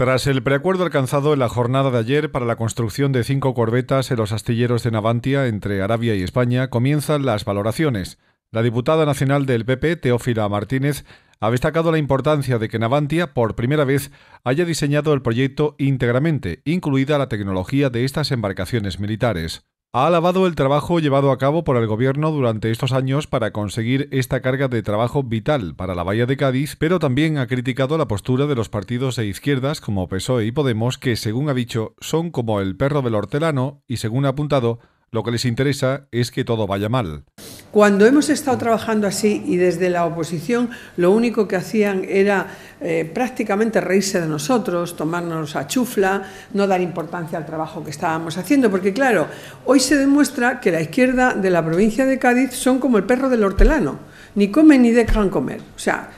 Tras el preacuerdo alcanzado en la jornada de ayer para la construcción de cinco corbetas en los astilleros de Navantia entre Arabia y España, comienzan las valoraciones. La diputada nacional del PP, Teófila Martínez, ha destacado la importancia de que Navantia, por primera vez, haya diseñado el proyecto íntegramente, incluida la tecnología de estas embarcaciones militares ha alabado el trabajo llevado a cabo por el gobierno durante estos años para conseguir esta carga de trabajo vital para la Bahía de Cádiz, pero también ha criticado la postura de los partidos de izquierdas como PSOE y Podemos, que, según ha dicho, son como el perro del hortelano y, según ha apuntado, lo que les interesa es que todo vaya mal. Cuando hemos estado trabajando así y desde la oposición, lo único que hacían era eh, prácticamente reírse de nosotros, tomarnos a chufla, no dar importancia al trabajo que estábamos haciendo, porque claro, hoy se demuestra que la izquierda de la provincia de Cádiz son como el perro del hortelano, ni comen ni dejan comer. O sea,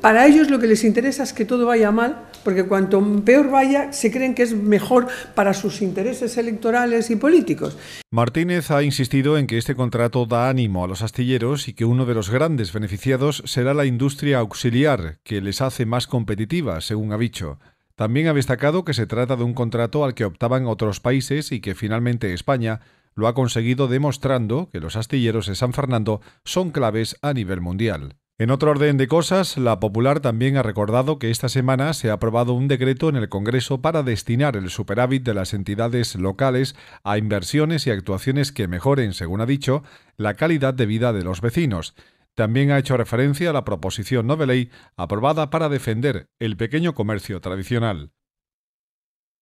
para ellos lo que les interesa es que todo vaya mal porque cuanto peor vaya, se creen que es mejor para sus intereses electorales y políticos. Martínez ha insistido en que este contrato da ánimo a los astilleros y que uno de los grandes beneficiados será la industria auxiliar, que les hace más competitiva, según ha dicho. También ha destacado que se trata de un contrato al que optaban otros países y que finalmente España lo ha conseguido demostrando que los astilleros de San Fernando son claves a nivel mundial. En otro orden de cosas, la Popular también ha recordado que esta semana se ha aprobado un decreto en el Congreso para destinar el superávit de las entidades locales a inversiones y actuaciones que mejoren, según ha dicho, la calidad de vida de los vecinos. También ha hecho referencia a la proposición no ley aprobada para defender el pequeño comercio tradicional.